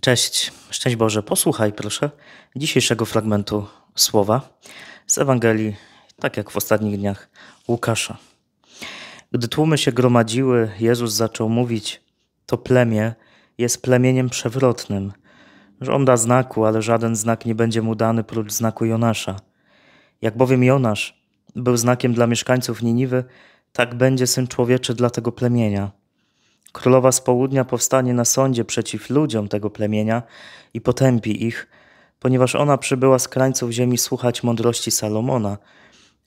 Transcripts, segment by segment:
Cześć, szczęść Boże, posłuchaj proszę dzisiejszego fragmentu słowa z Ewangelii, tak jak w ostatnich dniach, Łukasza. Gdy tłumy się gromadziły, Jezus zaczął mówić: To plemię jest plemieniem przewrotnym. Żąda znaku, ale żaden znak nie będzie mu dany prócz znaku Jonasza. Jak bowiem Jonasz był znakiem dla mieszkańców Niniwy, tak będzie syn człowieczy dla tego plemienia. Królowa z południa powstanie na sądzie przeciw ludziom tego plemienia i potępi ich, ponieważ ona przybyła z krańców ziemi słuchać mądrości Salomona,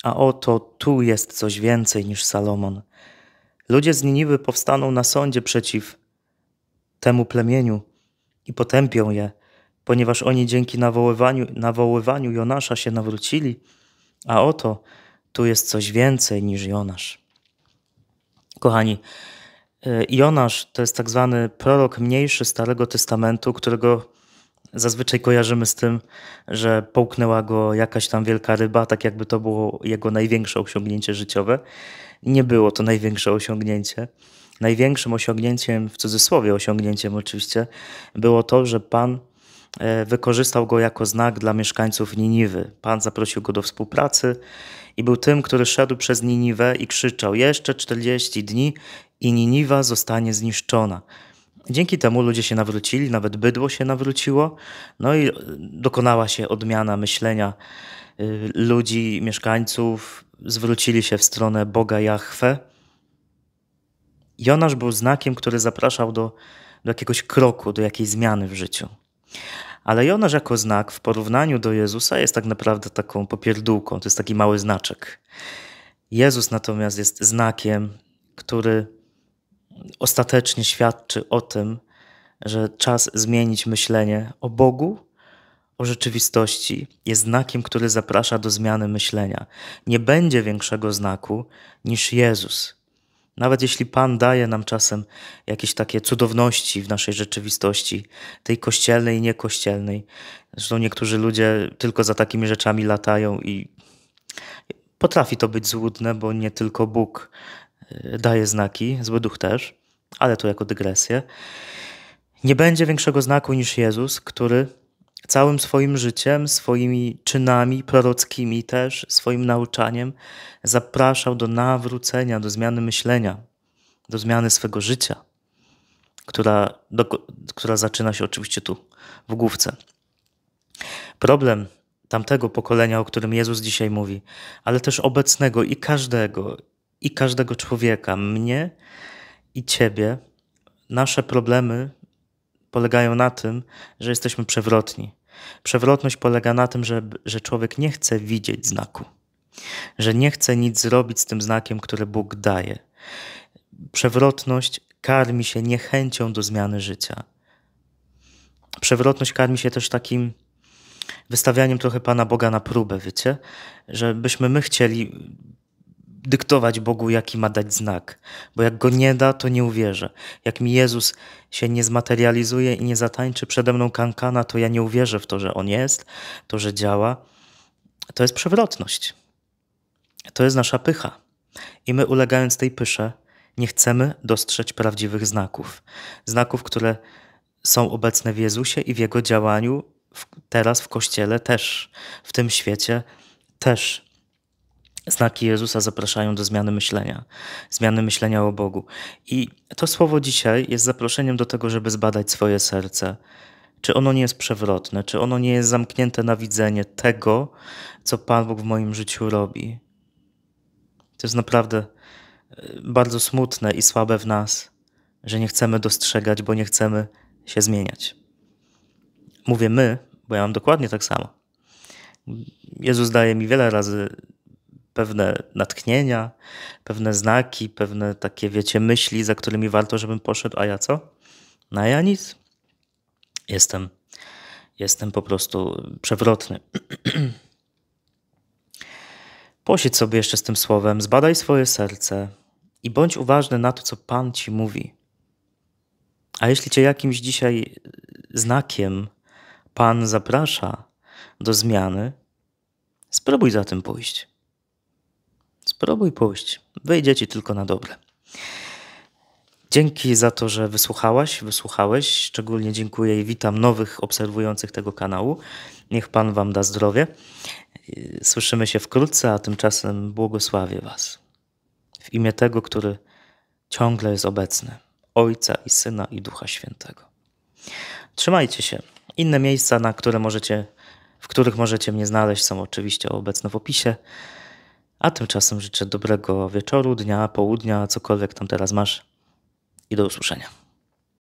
a oto tu jest coś więcej niż Salomon. Ludzie z Niniwy powstaną na sądzie przeciw temu plemieniu i potępią je, ponieważ oni dzięki nawoływaniu, nawoływaniu Jonasza się nawrócili, a oto tu jest coś więcej niż Jonasz. Kochani, Jonasz to jest tak zwany prorok mniejszy Starego Testamentu, którego zazwyczaj kojarzymy z tym, że połknęła go jakaś tam wielka ryba, tak jakby to było jego największe osiągnięcie życiowe. Nie było to największe osiągnięcie. Największym osiągnięciem, w cudzysłowie osiągnięciem oczywiście, było to, że Pan e, wykorzystał go jako znak dla mieszkańców Niniwy. Pan zaprosił go do współpracy i był tym, który szedł przez Niniwę i krzyczał: Jeszcze 40 dni i Niniwa zostanie zniszczona. Dzięki temu ludzie się nawrócili, nawet bydło się nawróciło, no i dokonała się odmiana myślenia y, ludzi, mieszkańców, zwrócili się w stronę Boga Jahwe. Jonasz był znakiem, który zapraszał do, do jakiegoś kroku, do jakiejś zmiany w życiu. Ale Jonasz jako znak w porównaniu do Jezusa jest tak naprawdę taką popierdółką, to jest taki mały znaczek. Jezus natomiast jest znakiem, który ostatecznie świadczy o tym, że czas zmienić myślenie o Bogu, o rzeczywistości, jest znakiem, który zaprasza do zmiany myślenia. Nie będzie większego znaku niż Jezus. Nawet jeśli Pan daje nam czasem jakieś takie cudowności w naszej rzeczywistości, tej kościelnej i niekościelnej. Zresztą niektórzy ludzie tylko za takimi rzeczami latają i potrafi to być złudne, bo nie tylko Bóg e, daje znaki, zły duch też ale to jako dygresję, nie będzie większego znaku niż Jezus, który całym swoim życiem, swoimi czynami prorockimi też, swoim nauczaniem zapraszał do nawrócenia, do zmiany myślenia, do zmiany swego życia, która, do, która zaczyna się oczywiście tu, w główce. Problem tamtego pokolenia, o którym Jezus dzisiaj mówi, ale też obecnego i każdego, i każdego człowieka, mnie, i Ciebie, nasze problemy polegają na tym, że jesteśmy przewrotni. Przewrotność polega na tym, że, że człowiek nie chce widzieć znaku, że nie chce nic zrobić z tym znakiem, który Bóg daje. Przewrotność karmi się niechęcią do zmiany życia. Przewrotność karmi się też takim wystawianiem trochę Pana Boga na próbę, wiecie? Żebyśmy my chcieli dyktować Bogu, jaki ma dać znak, bo jak go nie da, to nie uwierzę. Jak mi Jezus się nie zmaterializuje i nie zatańczy przede mną kankana, to ja nie uwierzę w to, że On jest, to, że działa. To jest przewrotność. To jest nasza pycha. I my, ulegając tej pysze, nie chcemy dostrzec prawdziwych znaków. Znaków, które są obecne w Jezusie i w Jego działaniu w, teraz w Kościele też, w tym świecie też. Znaki Jezusa zapraszają do zmiany myślenia, zmiany myślenia o Bogu. I to słowo dzisiaj jest zaproszeniem do tego, żeby zbadać swoje serce. Czy ono nie jest przewrotne, czy ono nie jest zamknięte na widzenie tego, co Pan Bóg w moim życiu robi. To jest naprawdę e, bardzo smutne i słabe w nas, że nie chcemy dostrzegać, bo nie chcemy się zmieniać. Mówię my, bo ja mam dokładnie tak samo. Jezus daje mi wiele razy pewne natchnienia, pewne znaki, pewne takie, wiecie, myśli, za którymi warto, żebym poszedł, a ja co? No ja nic. Jestem, jestem po prostu przewrotny. Posiedź sobie jeszcze z tym słowem, zbadaj swoje serce i bądź uważny na to, co Pan ci mówi. A jeśli cię jakimś dzisiaj znakiem Pan zaprasza do zmiany, spróbuj za tym pójść. Spróbuj pójść. Wyjdzie ci tylko na dobre. Dzięki za to, że wysłuchałaś, wysłuchałeś. Szczególnie dziękuję i witam nowych obserwujących tego kanału. Niech Pan Wam da zdrowie. Słyszymy się wkrótce, a tymczasem błogosławię Was. W imię tego, który ciągle jest obecny, Ojca i Syna i Ducha Świętego. Trzymajcie się. Inne miejsca, na które możecie, w których możecie mnie znaleźć, są oczywiście obecne w opisie. A tymczasem życzę dobrego wieczoru, dnia, południa, cokolwiek tam teraz masz i do usłyszenia.